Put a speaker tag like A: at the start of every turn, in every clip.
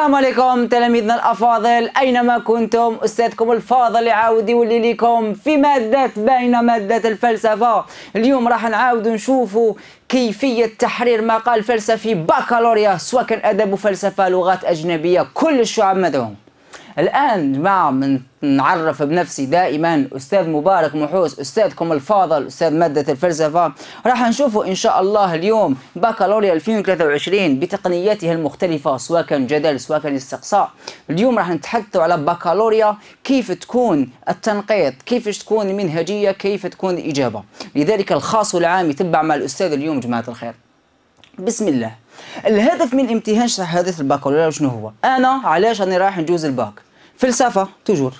A: السلام عليكم تلاميذنا الافاضل اينما كنتم استاذكم الفاضل يعاود يولي لكم في ماده باينه ماده الفلسفه اليوم راح نعاود نشوفوا كيفيه تحرير مقال فلسفي بكالوريا سواء كان ادب وفلسفه لغات اجنبيه كل الشعب مدعوم الآن جماعة من نعرف بنفسي دائما أستاذ مبارك محوس أستاذكم الفاضل أستاذ مادة الفلسفة راح نشوفوا إن شاء الله اليوم بكالوريا 2023 بتقنياته المختلفة سواء كان جدل سواء كان استقصاء اليوم راح نتحدثوا على بكالوريا كيف تكون التنقيط كيف تكون المنهجية كيف تكون الإجابة لذلك الخاص والعام يتبع مع الأستاذ اليوم جماعة الخير بسم الله الهدف من امتهان شهاده البكالوريا شنو هو انا علاش راني رايح نجوز الباك فلسفه توجور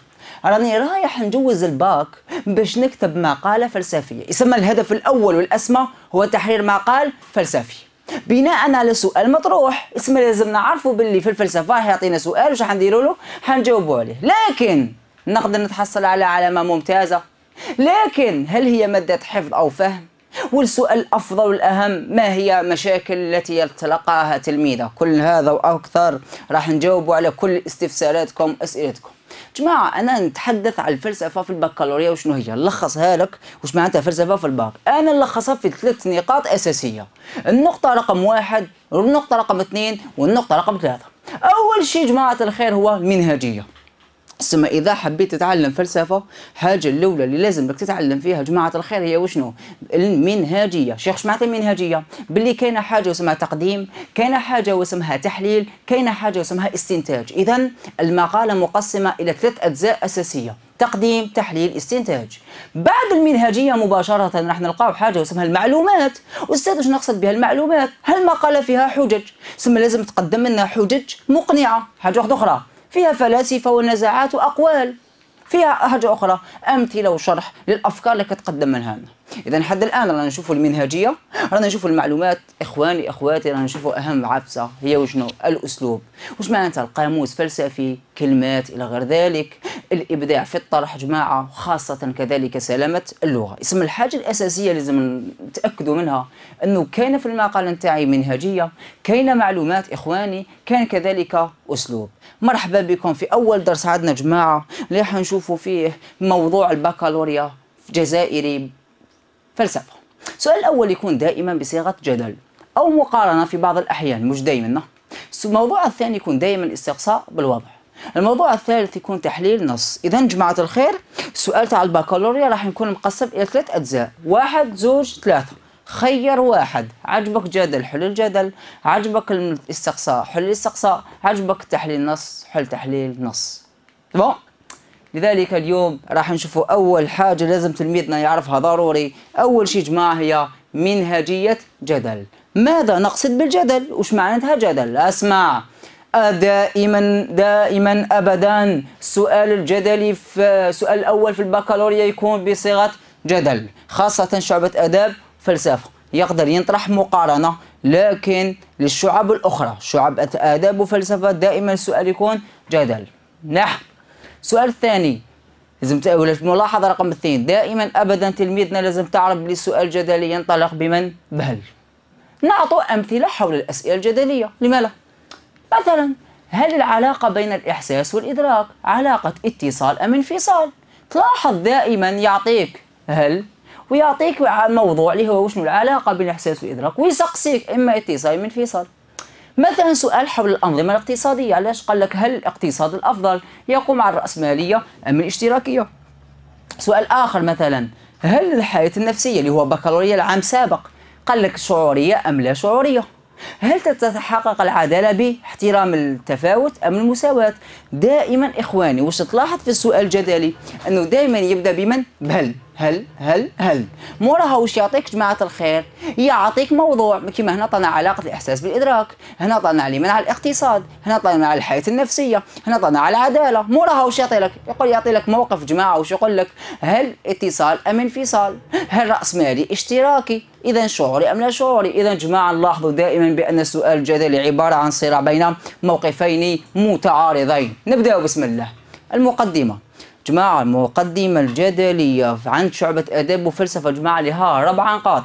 A: راني رايح نجوز الباك باش نكتب مقاله فلسفيه يسمى الهدف الاول والاسمى هو تحرير مقال فلسفي بناء على سؤال مطروح اسم لازم نعرفوا باللي في الفلسفه راح يعطينا سؤال وش حنديروا له حنجاوبوا عليه لكن نقدر نتحصل على علامه ممتازه لكن هل هي ماده حفظ او فهم والسؤال الأفضل والأهم ما هي مشاكل التي يتلقاها تلميذة كل هذا وأكثر راح نجاوب على كل استفساراتكم أسئلتكم جماعة أنا نتحدث على الفلسفة في البكالوريا وشنو هي نلخصها لك وش معناتها فلسفة في الباك أنا نلخصها في ثلاث نقاط أساسية النقطة رقم واحد والنقطة رقم اثنين والنقطة رقم ثلاثة أول شيء جماعة الخير هو المنهجية سما اذا حبيت تتعلم فلسفه حاجه الاولى اللي لازم لك تتعلم فيها جماعه الخير هي وشنو المنهجيه شيخ اش معناتها المنهجيه باللي كاينه حاجه اسمها تقديم كاينه حاجه واسمها تحليل كاينه حاجه اسمها استنتاج اذا المقاله مقسمه الى ثلاث اجزاء اساسيه تقديم تحليل استنتاج بعد المنهجية مباشرة راح نلقاو حاجة اسمها المعلومات أستاذ واش نقصد بها المعلومات هل المقاله فيها حجج ثم لازم تقدم لنا حجج مقنعة حاجة واحدة أخرى فيها فلاسفة ونزاعات وأقوال فيها حاجة أخرى أمثلة وشرح للأفكار اللي كتقدم منها إذا حد الآن رانا نشوفوا المنهجية رانا نشوفوا المعلومات إخواني إخواتي رانا نشوفوا أهم عفسة هي وشنو الأسلوب وش معناتها القاموس فلسفي كلمات إلى غير ذلك الابداع في الطرح جماعه خاصه كذلك سلامه اللغه اسم الحاجه الاساسيه لازم نتاكدوا منها انه كاينه في المقال نتاعي منهجيه كاين معلومات اخواني كان كذلك اسلوب مرحبا بكم في اول درس عندنا جماعه اللي حنشوفوا فيه موضوع البكالوريا جزائري فلسفه السؤال الاول يكون دائما بصيغه جدل او مقارنه في بعض الاحيان مش دائما الموضوع الثاني يكون دائما استقصاء بالوضع الموضوع الثالث يكون تحليل نص اذا جماعه الخير السؤال تاع البكالوريا راح يكون مقسم الى ثلاث اجزاء واحد زوج ثلاثه خير واحد عجبك جدل حل الجدل عجبك الاستقصاء حل الاستقصاء عجبك تحليل نص حل تحليل نص بون لذلك اليوم راح نشوفوا اول حاجه لازم تلميذنا يعرفها ضروري اول شيء جماعه هي منهجيه جدل ماذا نقصد بالجدل وش معناتها جدل اسمع أه دائما دائما ابدا سؤال الجدلي في السؤال الاول في البكالوريا يكون بصيغه جدل خاصه شعبه اداب فلسفه يقدر ينطرح مقارنه لكن للشعب الاخرى شعب اداب وفلسفه دائما السؤال يكون جدل نعم السؤال الثاني لازم ملاحظه رقم اثنين دائما ابدا تلميذنا لازم تعرف بلي السؤال الجدلي ينطلق بمن بهل نعطوا امثله حول الاسئله الجدليه لما لا مثلا هل العلاقة بين الإحساس والإدراك علاقة اتصال أم انفصال؟ تلاحظ دائما يعطيك هل ويعطيك موضوع اللي هو شنو العلاقة بين الإحساس والإدراك ويسقسيك إما اتصال أم انفصال مثلا سؤال حول الأنظمة الاقتصادية علاش قال لك هل الاقتصاد الأفضل يقوم على الرأسمالية أم الاشتراكية؟ سؤال آخر مثلا هل الحياة النفسية اللي هو بكالوريا العام سابق قال لك شعورية أم لا شعورية؟ هل تتحقق العدالة باحترام التفاوت أم المساواة؟ دائما إخواني واش تلاحظ في السؤال الجدلي أنه دائما يبدأ بمن بل هل هل هل مو واش يعطيك جماعة الخير يعطيك موضوع كيما هنا طلعنا علاقة الإحساس بالإدراك هنا طلعنا على منع الاقتصاد هنا طلعنا على الحياة النفسية هنا طلعنا على العدالة مو واش يعطي لك يقول يعطي لك موقف جماعة وش يقول لك هل اتصال أم انفصال هل رأس مالي اشتراكي إذا شعوري أم لا شعوري إذا جماعة نلاحظوا دائما بأن السؤال الجدلي عبارة عن صراع بين موقفين متعارضين نبدأ بسم الله المقدمة جماعة المقدمة الجدلية عن شعبة آداب وفلسفة جماعة لها ربع نقاط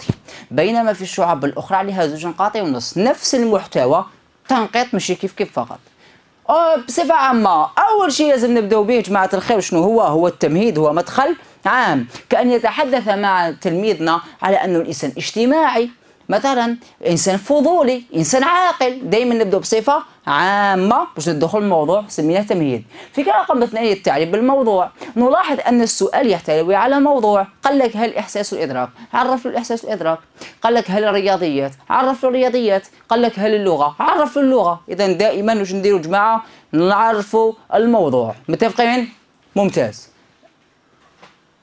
A: بينما في الشعب الأخرى عليها زوج نقاط ونص نفس المحتوى تنقيط مشي كيف كيف فقط بصفة عامة أول شيء لازم نبداو به جماعة الخير شنو هو هو التمهيد هو مدخل عام كأن يتحدث مع تلميذنا على أنه الإنسان اجتماعي مثلا انسان فضولي انسان عاقل دايما نبدا بصفه عامه باش ندخل الموضوع سميناه تمهيد فكره رقم اثنين التعريب بالموضوع نلاحظ ان السؤال يحتوي على موضوع قال لك هل احساس الادراك عرف له الاحساس والادراك قال لك هل الرياضيات عرف له الرياضيات قال لك هل اللغه عرف له اللغه اذا دائما واش نديروا جماعه نعرفوا الموضوع متفقين ممتاز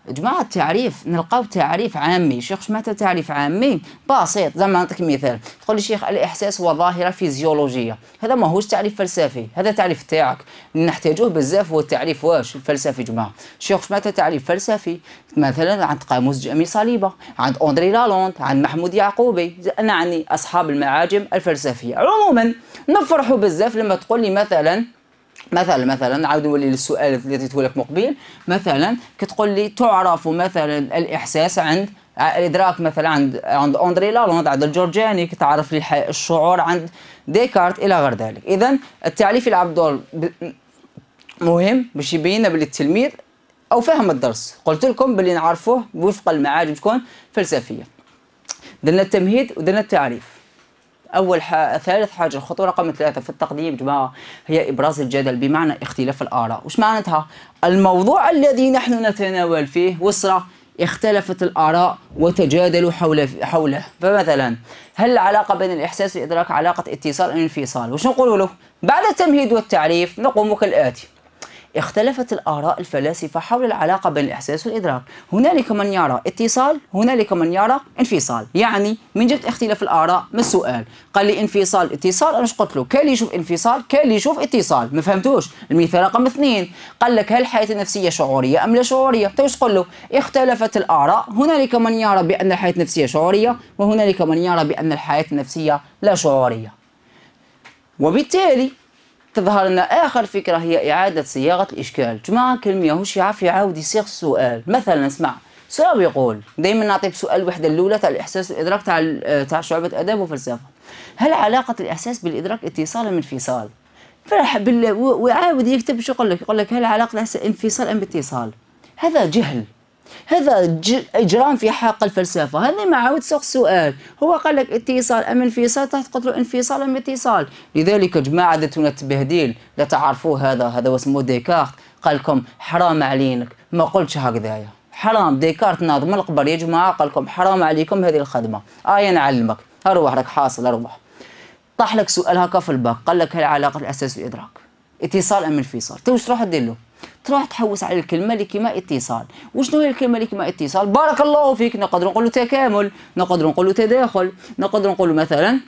A: جماعة التعريف نلقاو تعريف عامي شيخ متى تعريف عامي بسيط زعما نعطيك مثال تقول لي شيخ الإحساس هو ظاهرة فيزيولوجية هذا ماهوش تعريف فلسفي هذا تعريف تاعك نحتاجوه بزاف هو التعريف واش الفلسفي جماعة شيخ متى تعريف فلسفي مثلا عند قاموس جامي صليبة عند أندري لالوند عند محمود يعقوبي أنا عني أصحاب المعاجم الفلسفية عموما نفرحوا بزاف لما تقول لي مثلا مثلا مثلا عاود نولي للسؤال الذي عطيته لك مقبل مثلا كتقول لي تعرف مثلا الاحساس عند الادراك مثلا عند عند اندري لالوند عند الجورجاني كتعرف لي الشعور عند ديكارت الى غير ذلك اذا التعريف يلعب دور مهم باش يبين بلي التلميذ او فهم الدرس قلت لكم بلي نعرفوه وفق المعاجم تكون فلسفيه درنا التمهيد ودرنا التعريف اول حاجة ثالث حاجه الخطوه رقم ثلاثه في التقديم جماعه هي ابراز الجدل بمعنى اختلاف الاراء وش معناتها الموضوع الذي نحن نتناول فيه وصره اختلفت الآراء وتجادلوا حول حوله فمثلا هل العلاقة بين الإحساس والإدراك علاقة اتصال أم انفصال وش نقول له بعد التمهيد والتعريف نقوم كالآتي اختلفت الآراء الفلاسفة حول العلاقة بين الإحساس والإدراك هنالك من يرى اتصال هنالك من يرى انفصال يعني من جهة اختلاف الآراء ما السؤال قال لي انفصال اتصال أنا قلت له كان يشوف انفصال كان يشوف اتصال ما فهمتوش المثال رقم اثنين قال لك هل الحياة النفسية شعورية أم لا شعورية طيب، انت واش له اختلفت الآراء هنالك من يرى بأن الحياة النفسية شعورية وهنالك من يرى بأن الحياة النفسية لا شعورية وبالتالي تظهر لنا اخر فكره هي اعاده صياغه الاشكال جماعه كلمه يهوش يعرف يعاود يصيغ السؤال مثلا اسمع سؤال يقول دائما نعطي بسؤال وحده الاولى تاع الاحساس والادراك تاع تاع شعبه اداب وفلسفه هل علاقه الاحساس بالادراك اتصال ام انفصال فرح بال ويعاود يكتب شو يقول لك يقول لك هل علاقه الاحساس انفصال ام اتصال هذا جهل هذا اجرام في حق الفلسفه هذا ما عاود سوق سؤال هو قال لك اتصال ام انفصال طيب تقول له انفصال ام اتصال لذلك جماعه ذاتنا التبهديل لا تعرفوا هذا هذا اسمه ديكارت قال لكم حرام علينك ما قلتش هكذايا حرام ديكارت ناض من القبر يا جماعه قال لكم حرام عليكم هذه الخدمه ايا آه نعلمك اروح راك حاصل اروح طاح لك سؤال هكا في الباك قال لك العلاقه الاساس والادراك اتصال ام انفصال تو واش تروح دير له تروح تحوس على الكلمه اللي كيما اتصال وشنو هي الكلمه اللي كيما اتصال بارك الله فيك نقدر نقولوا تكامل نقدر نقولوا تداخل نقدر نقولوا مثلا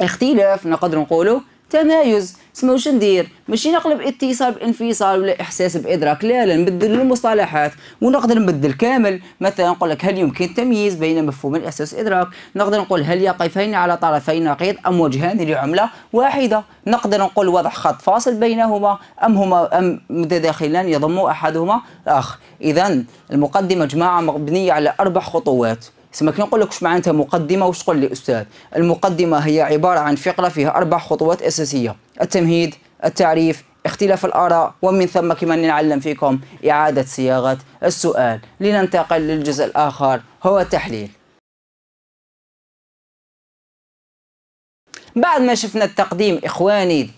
A: اختلاف نقدر نقولوا تمايز سما واش ندير ماشي نقلب اتصال بانفصال ولا احساس بادراك لا لا نبدل المصطلحات ونقدر نبدل كامل مثلا نقول لك هل يمكن التمييز بين مفهوم الاحساس والادراك نقدر نقول هل يقفان على طرفي نقيض ام وجهان لعمله واحده نقدر نقول وضع خط فاصل بينهما ام هما ام متداخلان يضم احدهما الاخر اذا المقدمه جماعه مبنيه على اربع خطوات كي نقول لك واش معناتها مقدمه واش تقول لي استاذ المقدمه هي عباره عن فقره فيها اربع خطوات اساسيه التمهيد التعريف اختلاف الآراء ومن ثم كما نعلم فيكم إعادة صياغة السؤال لننتقل للجزء الآخر هو التحليل بعد ما شفنا التقديم إخواني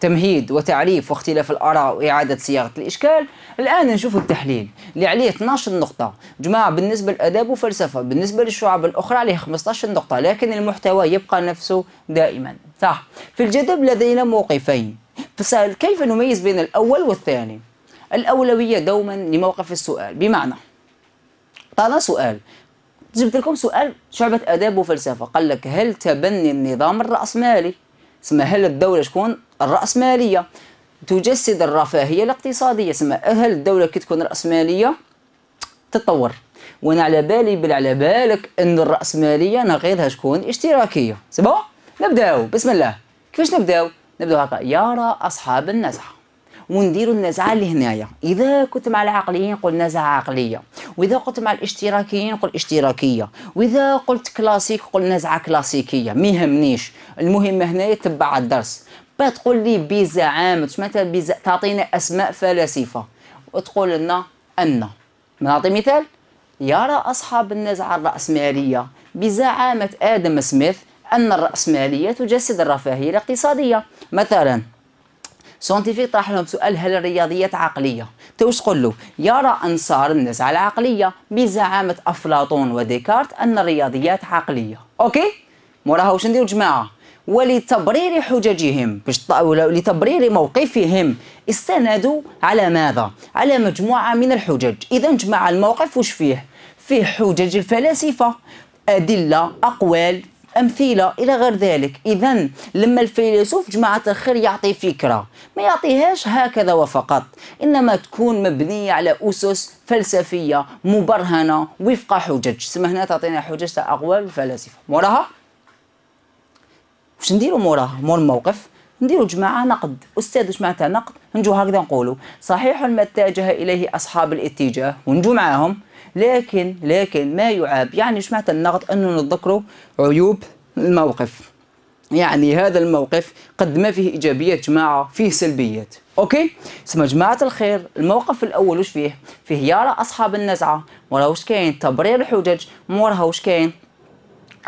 A: تمهيد وتعريف واختلاف الاراء واعاده صياغه الاشكال الان نشوف التحليل اللي عليه 12 نقطه جماعه بالنسبه للاداب وفلسفه بالنسبه للشعب الاخرى عليه 15 نقطه لكن المحتوى يبقى نفسه دائما صح في الجدب لدينا موقفين فسأل كيف نميز بين الاول والثاني الاولويه دوما لموقف السؤال بمعنى طال سؤال جبت لكم سؤال شعبة آداب وفلسفة قال لك هل تبني النظام الرأسمالي اسمه هل الدولة شكون الرأسمالية تجسد الرفاهية الاقتصادية سما هل الدولة كي تكون رأسمالية تتطور وانا على بالي بل على بالك ان الرأسمالية نغيرها شكون اشتراكية سبا نبداو بسم الله كيفاش نبداو نبداو هكا يرى أصحاب النزعة ونديروا النزعه اللي هنايا اذا كنت مع العقليين قل نزعه عقليه واذا قلت مع الاشتراكيين قل اشتراكيه واذا قلت كلاسيك قل نزعه كلاسيكيه ما يهمنيش المهم هنايا تبع الدرس با تقول لي بزعامة مثلا بزع... تعطينا اسماء فلاسفه وتقول لنا ان نعطي مثال يرى اصحاب النزعه الراسماليه بزعامه ادم سميث ان الراسماليه تجسد الرفاهيه الاقتصاديه مثلا سونتيفيك طرح لهم سؤال هل الرياضيات عقليه تو تقول له يرى انصار النزعه العقليه بزعامه افلاطون وديكارت ان الرياضيات عقليه اوكي موراها واش نديرو جماعه ولتبرير حججهم باش لتبرير موقفهم استندوا على ماذا؟ على مجموعة من الحجج إذا جمع الموقف وش فيه؟ فيه حجج الفلاسفة أدلة أقوال امثله الى غير ذلك اذا لما الفيلسوف جماعه الخير يعطي فكره ما يعطيهاش هكذا وفقط انما تكون مبنيه على اسس فلسفيه مبرهنه وفق حجج سما هنا تعطينا حجج تاع اقوال الفلاسفه وراها واش نديروا موراه مور الموقف نديروا جماعه نقد استاذ جماعه تاع نقد نجو هكذا نقولوا صحيح ما اتجه اليه اصحاب الاتجاه ونجو معاهم لكن لكن ما يعاب يعني جماعه النقد انه نذكروا عيوب الموقف يعني هذا الموقف قد ما فيه ايجابيات جماعه فيه سلبيات اوكي سما جماعه الخير الموقف الاول وش فيه فيه يرى اصحاب النزعه وراه وش كاين تبرير الحجج مورها وش كاين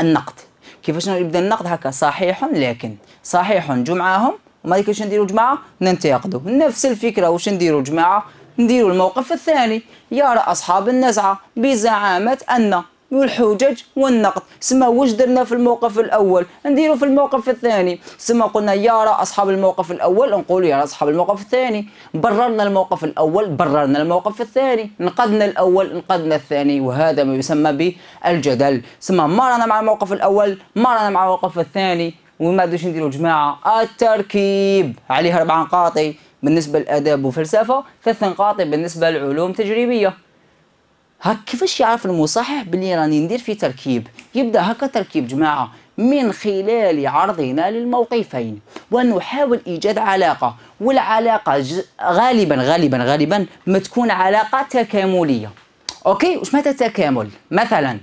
A: النقد كيفاش نبدا النقد هكا صحيح لكن صحيح جو معاهم وما كيفاش نديروا جماعه ننتقدوا نفس الفكره واش نديروا جماعه نديروا الموقف الثاني يرى اصحاب النزعه بزعامه ان والحجج والنقد سما واش درنا في الموقف الاول نديرو في الموقف الثاني سما قلنا يا راه اصحاب الموقف الاول نقولوا يا اصحاب الموقف الثاني بررنا الموقف الاول بررنا الموقف الثاني نقدنا الاول نقدنا الثاني وهذا ما يسمى بالجدل سما ما رانا مع الموقف الاول ما رانا مع الموقف الثاني وما بدوش نديروا جماعه التركيب عليه اربع نقاطي بالنسبه للاداب وفلسفه ثلاث نقاطي بالنسبه للعلوم التجريبيه هاك كيفاش يعرف المصحح بلي راني ندير في تركيب يبدا هكا تركيب جماعه من خلال عرضنا للموقفين ونحاول ايجاد علاقه والعلاقه غالبا غالبا غالبا ما تكون علاقه تكامليه اوكي واش معناتها تكامل مثلا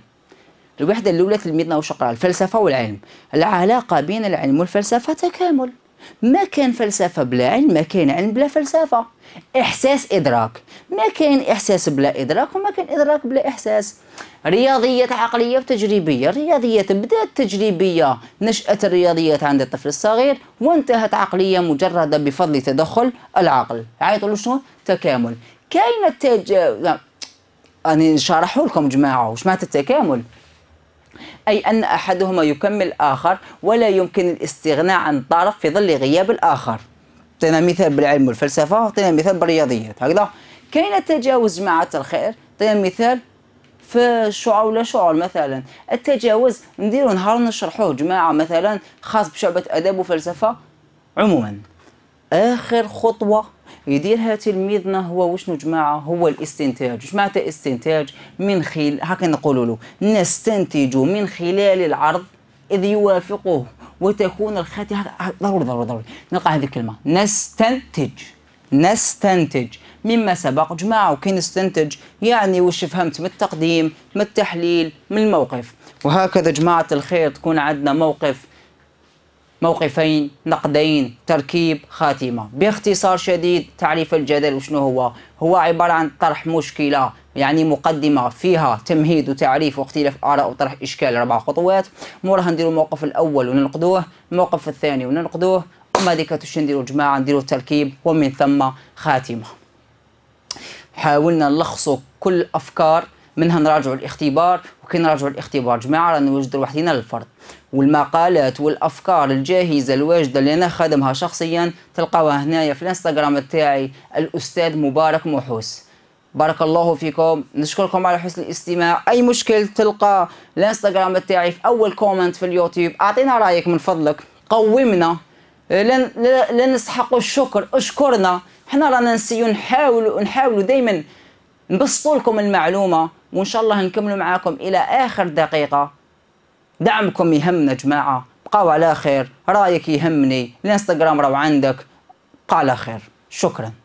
A: الوحده الاولى تلميذنا واش قرا الفلسفه والعلم العلاقه بين العلم والفلسفه تكامل ما كان فلسفة بلا علم ما كان علم بلا فلسفة إحساس إدراك ما كان إحساس بلا إدراك وما كان إدراك بلا إحساس رياضيات عقلية وتجريبية رياضيات بدأت تجريبية نشأت الرياضيات عند الطفل الصغير وانتهت عقلية مجردة بفضل تدخل العقل عيطوا شنو تكامل كاين التج... أنا نشرحه لكم جماعة وش معنى التكامل أي أن أحدهما يكمل الآخر ولا يمكن الاستغناء عن طرف في ظل غياب الآخر أعطينا مثال بالعلم والفلسفة أعطينا مثال بالرياضيات هكذا كاين التجاوز مع الخير أعطينا مثال في شعور ولا شعور مثلا التجاوز نديرو نهار نشرحوه جماعة مثلا خاص بشعبة أدب وفلسفة عموما آخر خطوة يديرها تلميذنا هو وشنو جماعه هو الاستنتاج وش معناتها استنتاج من خلال هكا نقولوا له نستنتج من خلال العرض اذ يوافقه وتكون الخاتمه ضروري ضروري ضروري نلقى هذه الكلمه نستنتج نستنتج مما سبق جماعة وكي نستنتج يعني وش فهمت من التقديم من التحليل من الموقف وهكذا جماعة الخير تكون عندنا موقف موقفين نقدين تركيب خاتمة باختصار شديد تعريف الجدل وشنو هو هو عبارة عن طرح مشكلة يعني مقدمة فيها تمهيد وتعريف واختلاف آراء وطرح إشكال أربع خطوات موراها نديرو الموقف الأول وننقدوه الموقف الثاني وننقدوه أما ديك تش نديرو جماعة نديرو تركيب ومن ثم خاتمة حاولنا نلخصو كل أفكار منها نراجعوا الاختبار وكي نراجعوا الاختبار جماعه رانا نوجدوا وحدينا للفرد والمقالات والافكار الجاهزه الواجده اللي انا خدمها شخصيا تلقاوها هنايا في الانستغرام تاعي الاستاذ مبارك محوس بارك الله فيكم نشكركم على حسن الاستماع اي مشكل تلقى الانستغرام تاعي في اول كومنت في اليوتيوب اعطينا رايك من فضلك قومنا لن لن نسحقوا الشكر اشكرنا حنا رانا نسيو نحاولوا نحاولوا دائما نبسطوا لكم المعلومه وان شاء الله نكمل معاكم الى اخر دقيقه دعمكم يهمنا جماعه بقاو على خير رايك يهمني الانستغرام راه عندك بقى على خير شكرا